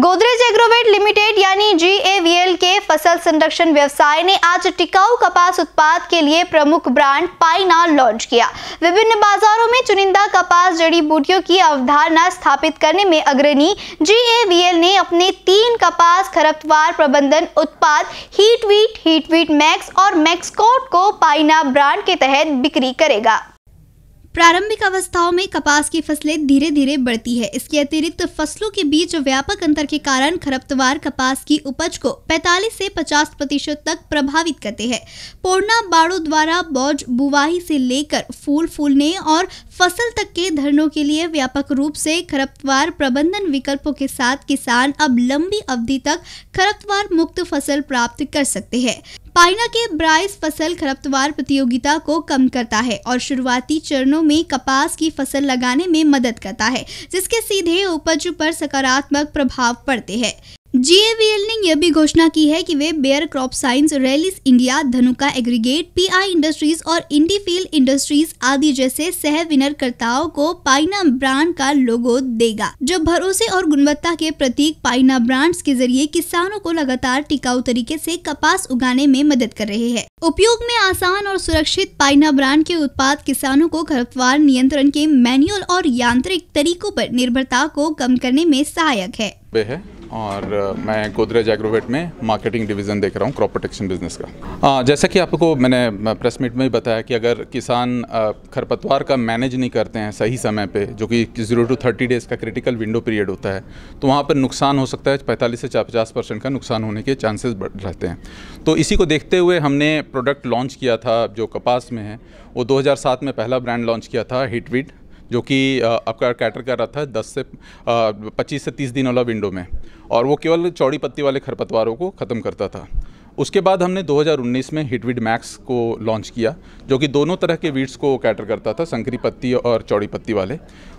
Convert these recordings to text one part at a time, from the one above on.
Godrej Agrovet limited यानी जीएवीएल के फसल संरक्षण व्यवसाय ने आज टिकाऊ कपास उत्पाद के लिए प्रमुख ब्रांड पाइना लॉन्च किया विभिन्न बाजारों में चुनिंदा कपास जड़ी बूटियों की अवधारणा स्थापित करने में अग्रणी जीएवीएल ने अपने तीन कपास खरपतवार प्रबंधन उत्पाद हीटवीट हीटवीट मैक्स और मैक्सकॉट को पाइना ब्रांड के तहत बिक्री करेगा प्रारंभिक अवस्थाओं में कपास की फसलें धीरे धीरे बढ़ती है इसके अतिरिक्त फसलों के बीच व्यापक अंतर के कारण खरपतवार कपास की उपज को 45 से 50 प्रतिशत तक प्रभावित करते हैं पोर्णा बाड़ों द्वारा बौज बुवाही से लेकर फूल फूलने और फसल तक के धरणों के लिए व्यापक रूप से खरपतवार प्रबंधन विकल्पों के साथ किसान अब लंबी अवधि तक खरपतवार मुक्त फसल प्राप्त कर सकते हैं पाइना के ब्राइस फसल खरपतवार प्रतियोगिता को कम करता है और शुरुआती चरणों में कपास की फसल लगाने में मदद करता है जिसके सीधे उपज पर सकारात्मक प्रभाव पड़ते हैं जीएवीएल ने यह भी घोषणा की है कि वे Bayer crop science Rallis India Dhanuka aggregate PI industries और इंडीफील इंडस्ट्रीज आदि जैसे सह विनरकर्ताओं को पाइना ब्रांड का लोगो देगा जो भरोसे और गुणवत्ता के प्रतीक पाइना ब्रांड्स के जरिए किसानों को लगातार टिकाऊ तरीके से कपास उगाने में मदद कर रहे हैं उपयोग में आसान और सुरक्षित पाइना ब्रांड के उत्पाद किसानों को खरपतवार नियंत्रण के मैनुअल और यांत्रिक तरीकों पर निर्भरता को कम करने में सहायक है और मैं गोदरेज एग्रोवेट में मार्केटिंग डिवीज़न देख रहा हूँ क्रॉप प्रोटेक्शन बिजनेस का जैसा कि आपको मैंने प्रेस मीट में भी बताया कि अगर किसान खरपतवार का मैनेज नहीं करते हैं सही समय पे जो कि ज़ीरो टू थर्टी डेज़ का क्रिटिकल विंडो पीरियड होता है तो वहाँ पर नुकसान हो सकता है पैंतालीस से पचास परसेंट का नुकसान होने के चांसेस बढ़ रहते हैं तो इसी को देखते हुए हमने प्रोडक्ट लॉन्च किया था जो कपास में है वो दो में पहला ब्रांड लॉन्च किया था हिटविट जो कि आपका कैटर कर रहा था दस से पच्चीस से तीस दिन वाला विंडो में और वो केवल चौड़ी पत्ती वाले खरपतवारों को ख़त्म करता था उसके बाद हमने 2019 में हिटविड मैक्स को लॉन्च किया जो कि दोनों तरह के वीड्स को कैटर करता था संकरी पत्ती और चौड़ी पत्ती वाले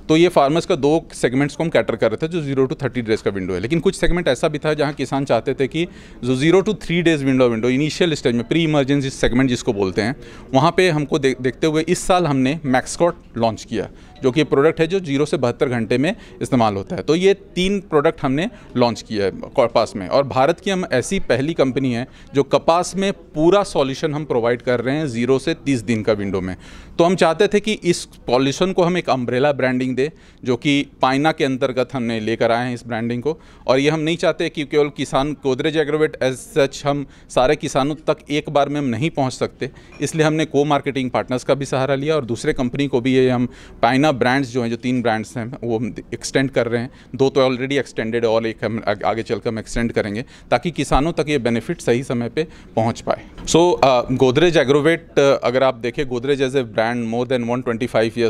तो ये फार्मर्स का दो सेगमेंट्स को हम कैटर कर रहे थे जो जीरो टू थर्टी डेज़ का विंडो है लेकिन कुछ सेगमेंट ऐसा भी था जहाँ किसान चाहते थे कि जो zero to three days window window initial stage में प्री इमरजेंसी सेगमेंट जिसको बोलते हैं वहाँ पर हमको दे, देखते हुए इस साल हमने मैक्सकॉट लॉन्च किया जो कि प्रोडक्ट है जो जीरो से बहत्तर घंटे में इस्तेमाल होता है तो ये तीन प्रोडक्ट हमने लॉन्च किया है कपास में और भारत की हम ऐसी पहली कंपनी है जो कपास में पूरा सॉल्यूशन हम प्रोवाइड कर रहे हैं ज़ीरो से तीस दिन का विंडो में तो हम चाहते थे कि इस पॉल्यूशन को हम एक अम्ब्रेला ब्रांडिंग दे जो कि पाइना के अंतर्गत हमने लेकर आए हैं इस ब्रांडिंग को और ये हम नहीं चाहते कि केवल किसान गोदरेज एग्रोवेट एज सच हम सारे किसानों तक एक बार में हम नहीं पहुंच सकते इसलिए हमने को मार्केटिंग पार्टनर्स का भी सहारा लिया और दूसरे कंपनी को भी ये हम पाइना बिना ब्रांड्स जो हैं जो तीन ब्रांड्स हैं वो हम एक्सटेंड कर रहे हैं दो तो ऑलरेडी एक्सटेंडेड और एक हम आगे चल हम एक्सटेंड करेंगे ताकि किसानों तक ये बेनिफिट सही समय पर पहुँच पाए सो uh, गोदरेज एग्रोवेट uh, अगर आप देखें Godrej as a brand more than one twenty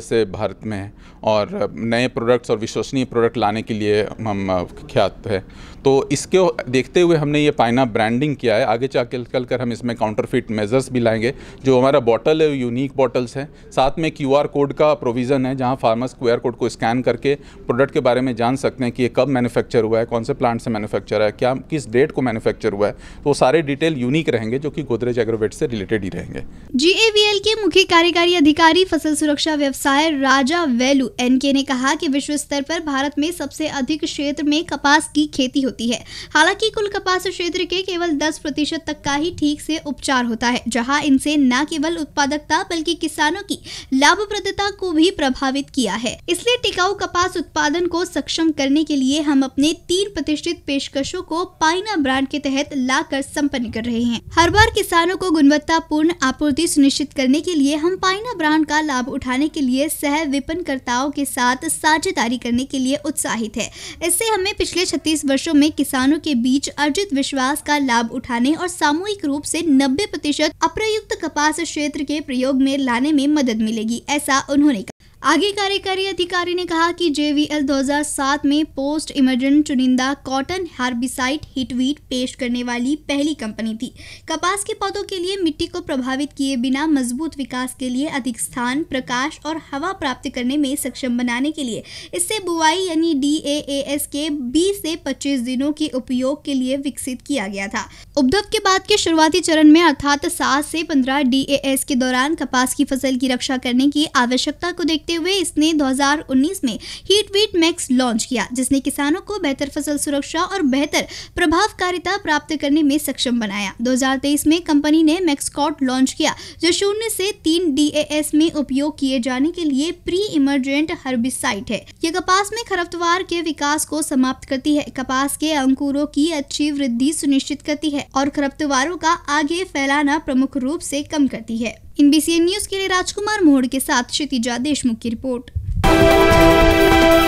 से भारत में है और uh, नए प्रोडक्ट्स और विश्वसनीय प्रोडक्ट लाने के लिए हम ख्यात है तो इसके देखते हुए हमने ये पाइना ब्रांडिंग किया है आगे चल कल कर हम इसमें काउंटरफिट मेजर्स भी लाएंगे जो हमारा बॉटल है यूनिक बॉटल्स हैं साथ में क्यूआर कोड का प्रोविज़न है जहाँ जहाँ फार्मर्स क्यू आर कोड को स्कैन करके प्रोडक्ट के बारे में जान सकते हैं कि ये कब मैन्युफैक्चर हुआ है कौन से प्लांट से मैन्युफैक्चर है क्या किस डेट को मैन्युफैक्चर हुआ है तो सारे डिटेल यूनिक रहेंगे जो कि गोदरेज एग्रोवेट से रिलेटेड ही रहेंगे जी के मुख्य कार्यकारी अधिकारी फसल सुरक्षा व्यवसाय राजा वेलू एन ने कहा कि विश्व स्तर पर भारत में सबसे अधिक क्षेत्र में कपास की खेती होती है हालांकि कुल कपास क्षेत्र के केवल दस प्रतिशत तक का ही ठीक से उपचार होता है जहां इनसे न केवल उत्पादकता बल्कि किसानों की लाभप्रदता को भी प्रभावित साबित किया है इसलिए टिकाऊ कपास उत्पादन को सक्षम करने के लिए हम अपने तीन प्रतिष्ठित पेशकशों को पाइना ब्रांड के तहत ला कर संपन्न कर रहे हैं हर बार किसानों को गुणवत्तापूर्ण आपूर्ति सुनिश्चित करने के लिए हम पाइना ब्रांड का लाभ उठाने के लिए सह विपणकर्ताओं के साथ साझेदारी करने के लिए उत्साहित है इससे हमें पिछले छत्तीस वर्षो में किसानों के बीच अर्जित विश्वास का लाभ उठाने और सामूहिक रूप से 90 प्रतिशत अप्रयुक्त कपास क्षेत्र के प्रयोग में लाने में मदद मिलेगी ऐसा उन्होंने कहा आगे कार्यकारी अधिकारी ने कहा कि जेवीएल 2007 में पोस्ट इमर्जेंट चुनिंदा कॉटन हार्बिसाइड हिटवीट पेश करने वाली पहली कंपनी थी कपास के पौधों के लिए मिट्टी को प्रभावित किए बिना मजबूत विकास के लिए अधिक स्थान प्रकाश और हवा प्राप्त करने में सक्षम बनाने के लिए इससे बुआई यानी डी के बीस से पच्चीस दिनों के उपयोग के लिए विकसित किया गया था उद्धव के बाद के शुरुआती चरण में अर्थात सात से पंद्रह डी के दौरान कपास की फसल की रक्षा करने की आवश्यकता को देखते हुए इसने 2019 में हीट वीट मैक्स लॉन्च किया जिसने किसानों को बेहतर फसल सुरक्षा और बेहतर प्रभावकारिता प्राप्त करने में सक्षम बनाया 2023 में कंपनी ने मैक्सकॉट लॉन्च किया जो शून्य से तीन डी में उपयोग किए जाने के लिए प्री इमरजेंट हर्बिसाइट है यह कपास में खरपतवार के विकास को समाप्त करती है कपास के अंकुरों की अच्छी वृद्धि सुनिश्चित करती है और खरपतवारों का आगे फैलाना प्रमुख रूप से कम करती है इन बी न्यूज के लिए राजकुमार मोहड़ के साथ क्षितिजा देशमुख की रिपोर्ट